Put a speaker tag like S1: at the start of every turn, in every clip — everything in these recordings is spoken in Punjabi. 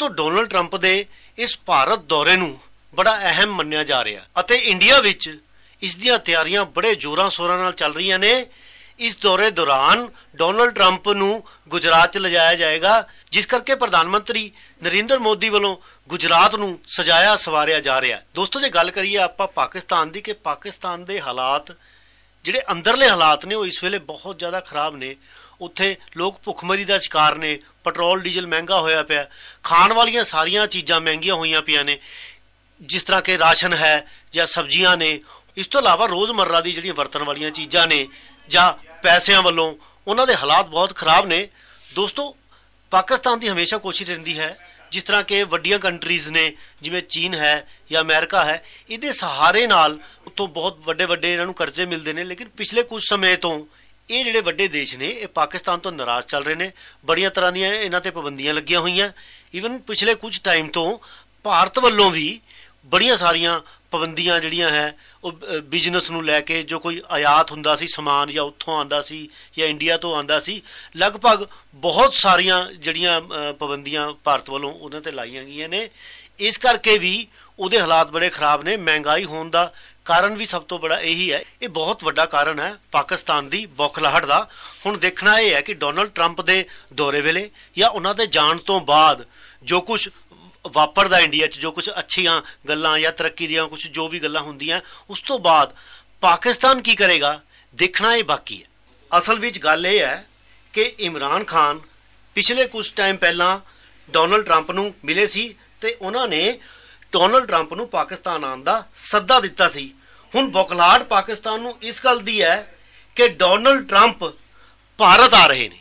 S1: ਤੋਂ ਡੋਨਲਡ ਟਰੰਪ ਦੇ ਇਸ ਭਾਰਤ ਦੌਰੇ ਨੂੰ ਬੜਾ ਅਹਿਮ ਮੰਨਿਆ ਜਾ ਰਿਹਾ ਅਤੇ ਇੰਡੀਆ ਵਿੱਚ ਇਸ ਦੀਆਂ ਤਿਆਰੀਆਂ ਬੜੇ ਜ਼ੋਰਾਂ ਸ਼ੋਰਾਂ ਨਾਲ ਚੱਲ ਰਹੀਆਂ ਨੇ ਇਸ ਦੌਰੇ ਦੌਰਾਨ ਡੋਨਲਡ ਟਰੰਪ ਨੂੰ ਗੁਜਰਾਤ ਚ ਲਿਜਾਇਆ ਜਾਏਗਾ ਜਿਸ ਕਰਕੇ ਪ੍ਰਧਾਨ ਮੰਤਰੀ ਨਰਿੰਦਰ ਮੋਦੀ ਵੱਲੋਂ ਗੁਜਰਾਤ ਨੂੰ ਸਜਾਇਆ ਸਵਾਰਿਆ ਜਾ ਰਿਹਾ ਦੋਸਤੋ ਜੇ ਗੱਲ ਕਰੀਏ ਆਪਾਂ ਪਾਕਿਸਤਾਨ ਦੀ ਕਿ ਪਾਕਿਸਤਾਨ ਦੇ ਹਾਲਾਤ ਜਿਹੜੇ ਅੰਦਰਲੇ ਹਾਲਾਤ ਨੇ ਉਹ ਇਸ ਵੇਲੇ ਬਹੁਤ ਜ਼ਿਆਦਾ ਖਰਾਬ ਨੇ ਉੱਥੇ ਲੋਕ ਭੁੱਖਮਰੀ ਦਾ ਸ਼ਿਕਾਰ ਨੇ ਪੈਟਰੋਲ ਡੀਜ਼ਲ ਮਹਿੰਗਾ ਹੋਇਆ ਪਿਆ ਖਾਣ ਵਾਲੀਆਂ ਸਾਰੀਆਂ ਚੀਜ਼ਾਂ ਮਹਿੰਗੀਆਂ ਹੋਈਆਂ ਪਿਆ ਨੇ ਜਿਸ ਤਰ੍ਹਾਂ ਕਿ ਰਾਸ਼ਨ ਹੈ ਜਾਂ ਸਬਜ਼ੀਆਂ ਨੇ ਇਸ ਤੋਂ ਇਲਾਵਾ ਰੋਜ਼ਮਰਰਾ ਦੀ ਜਿਹੜੀਆਂ ਵਰਤਣ ਵਾਲੀਆਂ ਚੀਜ਼ਾਂ ਨੇ ਜਾਂ ਪੈਸਿਆਂ ਵੱਲੋਂ ਉਹਨਾਂ ਦੇ ਹਾਲਾਤ ਬਹੁਤ ਖਰਾਬ ਨੇ ਦੋਸਤੋ ਪਾਕਿਸਤਾਨ ਦੀ ਹਮੇਸ਼ਾ ਕੋਸ਼ਿਸ਼ ਰਹਿੰਦੀ ਹੈ ਜਿਸ ਤਰ੍ਹਾਂ ਕਿ ਵੱਡੀਆਂ ਕੰਟਰੀਜ਼ ਨੇ ਜਿਵੇਂ ਚੀਨ ਹੈ ਜਾਂ ਅਮਰੀਕਾ ਹੈ ਇਹਦੇ ਸਹਾਰੇ ਨਾਲ ਉਤੋਂ ਬਹੁਤ ਵੱਡੇ ਵੱਡੇ ਇਹਨਾਂ ਨੂੰ ਕਰਜ਼ੇ ਮਿਲਦੇ ਨੇ ਲੇਕਿਨ ਪਿਛਲੇ ਕੁਝ ਸਮੇਂ ਤੋਂ ਇਹ ਜਿਹੜੇ ਵੱਡੇ ਦੇਸ਼ ਨੇ ਇਹ ਪਾਕਿਸਤਾਨ ਤੋਂ ਨਾਰਾਜ਼ ਚੱਲ ਰਹੇ ਨੇ ਬੜੀਆਂ ਤਰ੍ਹਾਂ ਦੀਆਂ ਇਹਨਾਂ ਤੇ ਪਾਬੰਦੀਆਂ ਲੱਗੀਆਂ ਹੋਈਆਂ ਈਵਨ ਪਿਛਲੇ ਕੁਝ ਟਾਈਮ ਤੋਂ ਭਾਰਤ ਵੱਲੋਂ ਵੀ ਬੜੀਆਂ ਸਾਰੀਆਂ ਪਾਬੰਦੀਆਂ ਜਿਹੜੀਆਂ ਹੈ ਉਹ ਬਿਜ਼ਨਸ ਨੂੰ ਲੈ ਕੇ ਜੋ ਕੋਈ ਆਯਾਤ ਹੁੰਦਾ ਸੀ ਸਮਾਨ ਜਾਂ ਉੱਥੋਂ ਆਂਦਾ ਸੀ ਜਾਂ ਇੰਡੀਆ ਤੋਂ ਆਂਦਾ ਸੀ ਲਗਭਗ ਬਹੁਤ ਸਾਰੀਆਂ ਜਿਹੜੀਆਂ ਪਾਬੰਦੀਆਂ ਭਾਰਤ ਵੱਲੋਂ ਉਹਨਾਂ ਤੇ ਲਾਈਆਂ ਗਈਆਂ ਨੇ ਇਸ ਕਰਕੇ ਵੀ ਉਹਦੇ ਹਾਲਾਤ ਬੜੇ ਖਰਾਬ ਨੇ ਮਹਿੰਗਾਈ ਹੋਣ ਦਾ ਕਾਰਨ ਵੀ ਸਭ ਤੋਂ ਵੱਡਾ ਇਹੀ ਹੈ ਇਹ ਬਹੁਤ ਵੱਡਾ ਕਾਰਨ ਹੈ ਪਾਕਿਸਤਾਨ ਦੀ ਬੌਖਲਾਹਟ ਦਾ ਹੁਣ ਦੇਖਣਾ ਇਹ ਹੈ ਕਿ ਡੋਨਲਡ ਟਰੰਪ ਦੇ ਦੌਰੇ ਵੇਲੇ ਜਾਂ ਉਹਨਾਂ ਦੇ ਜਾਣ ਤੋਂ ਬਾਅਦ ਜੋ ਕੁਝ ਵਾਪਰਦਾ ਇੰਡੀਆ 'ਚ ਜੋ ਕੁਝ ਅੱਛੀਆਂ ਗੱਲਾਂ ਜਾਂ ਤਰੱਕੀ ਦੀਆਂ ਕੁਝ ਜੋ ਵੀ ਗੱਲਾਂ ਹੁੰਦੀਆਂ ਉਸ ਤੋਂ ਬਾਅਦ ਪਾਕਿਸਤਾਨ ਕੀ ਕਰੇਗਾ ਦੇਖਣਾ ਇਹ ਬਾਕੀ ਹੈ ਅਸਲ ਵਿੱਚ ਗੱਲ ਇਹ ਹੈ ਕਿ ਇਮਰਾਨ ਖਾਨ ਪਿਛਲੇ ਕੁਝ ਟਾਈਮ ਪਹਿਲਾਂ ਡੋਨਲਡ ਟਰੰਪ ਨੂੰ ਮਿਲੇ ਸੀ ਤੇ ਉਹਨਾਂ ਨੇ ਡੋਨਲਡ ਟਰੰਪ ਨੂੰ ਪਾਕਿਸਤਾਨ ਆਉਣ ਦਾ ਸੱਦਾ ਦਿੱਤਾ ਸੀ ਹੁਣ ਬੁਕਲਾਟ ਪਾਕਿਸਤਾਨ ਨੂੰ ਇਸ ਗੱਲ ਦੀ ਹੈ ਕਿ ਡੋਨਲਡ ਟਰੰਪ ਭਾਰਤ ਆ
S2: ਰਹੇ ਨੇ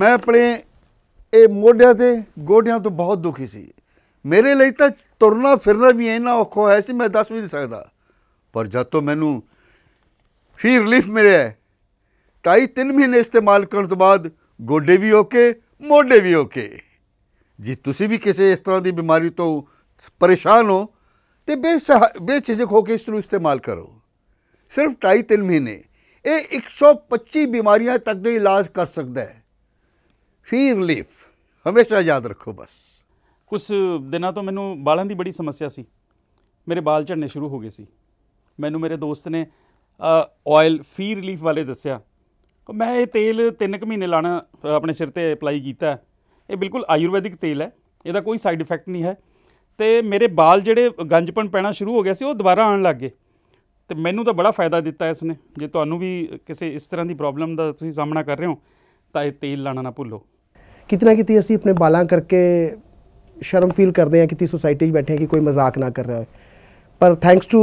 S2: ਮੈਂ ਆਪਣੇ ਇਹ ਮੋਢਿਆਂ ਤੇ ਗੋਡਿਆਂ ਤੋਂ ਬਹੁਤ ਦੁਖੀ ਸੀ ਮੇਰੇ ਲਈ ਤਾਂ ਤੁਰਨਾ ਫਿਰਨਾ ਵੀ ਇੰਨਾ ਔਖਾ ਹੋਇਆ ਸੀ ਮੈਂ ਦੱਸ ਵੀ ਨਹੀਂ ਸਕਦਾ ਪਰ ਜਦ ਤੋਂ ਮੈਨੂੰ ਫੀ ਰਿਲੀਫ ਮਿਲਿਆ ਢਾਈ 3 ਮਹੀਨੇ ਇਸਤੇਮਾਲ ਕਰਨ ਤੋਂ ਬਾਅਦ ਗੋਡੇ ਵੀ ਓਕੇ ਮੋਢੇ ਵੀ ਓਕੇ ਜੇ ਤੁਸੀਂ ਵੀ ਕਿਸੇ ਇਸ ਤਰ੍ਹਾਂ ਦੀ ਬਿਮਾਰੀ ਤੋਂ ਪਰੇਸ਼ਾਨ ਹੋ ਤੇ ਬੇਝਿਜਕ ਹੋ ਕੇ ਇਸ ਨੂੰ ਇਸਤੇਮਾਲ ਕਰੋ ਸਿਰਫ 2-3 ਮਹੀਨੇ ਇਹ 125 ਬਿਮਾਰੀਆਂ ਤੱਕ ਦੇ ਇਲਾਜ ਕਰ ਸਕਦਾ ਹੈ ਫੀ ਰਿਲੀਫ ਹਮੇਸ਼ਾ ਯਾਦ ਰੱਖੋ ਬਸ
S3: ਕੁਝ ਦਿਨਾਂ ਤੋਂ ਮੈਨੂੰ ਬਾਲਾਂ ਦੀ ਬੜੀ ਸਮੱਸਿਆ ਸੀ ਮੇਰੇ ਬਾਲ ਝੜਨੇ ਸ਼ੁਰੂ ਹੋ ਗਏ ਸੀ ਮੈਨੂੰ ਮੇਰੇ ਦੋਸਤ ਨੇ ਆਇਲ ਫੀ ਰਿਲੀਫ ਵਾਲੇ ਦੱਸਿਆ ਮੈਂ ਇਹ ਤੇਲ 3 ਕੁ ਮਹੀਨੇ ਲਾਣਾ ਆਪਣੇ ਸਿਰ ਤੇ ਅਪਲਾਈ ਕੀਤਾ ਇਹ ਬਿਲਕੁਲ ਆਯੁਰਵੈਦਿਕ ਤੇਲ ਹੈ ਇਹਦਾ ਕੋਈ ਸਾਈਡ ਇਫੈਕਟ ਨਹੀਂ ਹੈ ਤੇ ਮੇਰੇ ਵਾਲ ਜਿਹੜੇ ਗੰਜਪਣ ਪੈਣਾ ਸ਼ੁਰੂ ਹੋ ਗਿਆ ਸੀ ਉਹ ਦੁਬਾਰਾ ਆਉਣ ਲੱਗ ਗਏ ਤੇ ਮੈਨੂੰ ਤਾਂ ਬੜਾ ਫਾਇਦਾ ਦਿੱਤਾ ਇਸ ਨੇ ਜੇ ਤੁਹਾਨੂੰ ਵੀ ਕਿਸੇ ਇਸ ਤਰ੍ਹਾਂ ਦੀ ਪ੍ਰੋਬਲਮ ਦਾ ਤੁਸੀਂ ਸਾਹਮਣਾ ਕਰ ਰਹੇ ਹੋ ਤਾਂ ਇਹ ਤੇਲ ਲਾਣਾ ਨਾ ਭੁੱਲੋ
S4: ਕਿਤਨਾ ਕਿਤੇ ਅਸੀਂ ਆਪਣੇ ਬਾਲਾਂ ਕਰਕੇ ਸ਼ਰਮ ਫੀਲ ਕਰਦੇ ਹਾਂ ਕਿਤੇ ਸੋਸਾਇਟੀ 'ਚ ਬੈਠੇ ਕਿ ਕੋਈ ਮਜ਼ਾਕ ਨਾ ਕਰ ਰਿਹਾ ਹੋਵੇ ਪਰ ਥੈਂਕਸ ਟੂ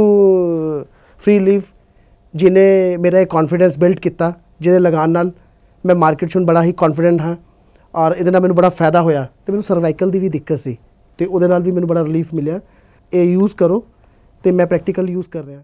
S4: ਫ੍ਰੀ ਲੀਵ ਜਿਨੇ ਮੇਰਾ ਇਹ ਕੌਨਫੀਡੈਂਸ ਬਿਲਡ ਕੀਤਾ ਜਿਹਦੇ ਲਗਾਨ ਨਾਲ ਮੈਂ ਮਾਰਕੀਟ 'ਚ ਬੜਾ ਹੀ ਕੌਨਫੀਡੈਂਟ ਹਾਂ ਔਰ ਇਹਦੇ ਨਾਲ ਮੈਨੂੰ ਬੜਾ ਫਾਇਦਾ ਹੋਇਆ ਤੇ ਮੈਨੂੰ ਸਰਵਾਈਕਲ ਦੀ ਵੀ ਦਿੱਕਤ ਸੀ ਤੇ ਉਹਦੇ ਨਾਲ ਵੀ ਮੈਨੂੰ ਬੜਾ ਰਿਲੀਫ ਮਿਲਿਆ ਇਹ ਯੂਜ਼ ਕਰੋ ਤੇ ਮੈਂ ਪ੍ਰੈਕਟੀਕਲ ਯੂਜ਼ ਕਰ ਰਿਹਾ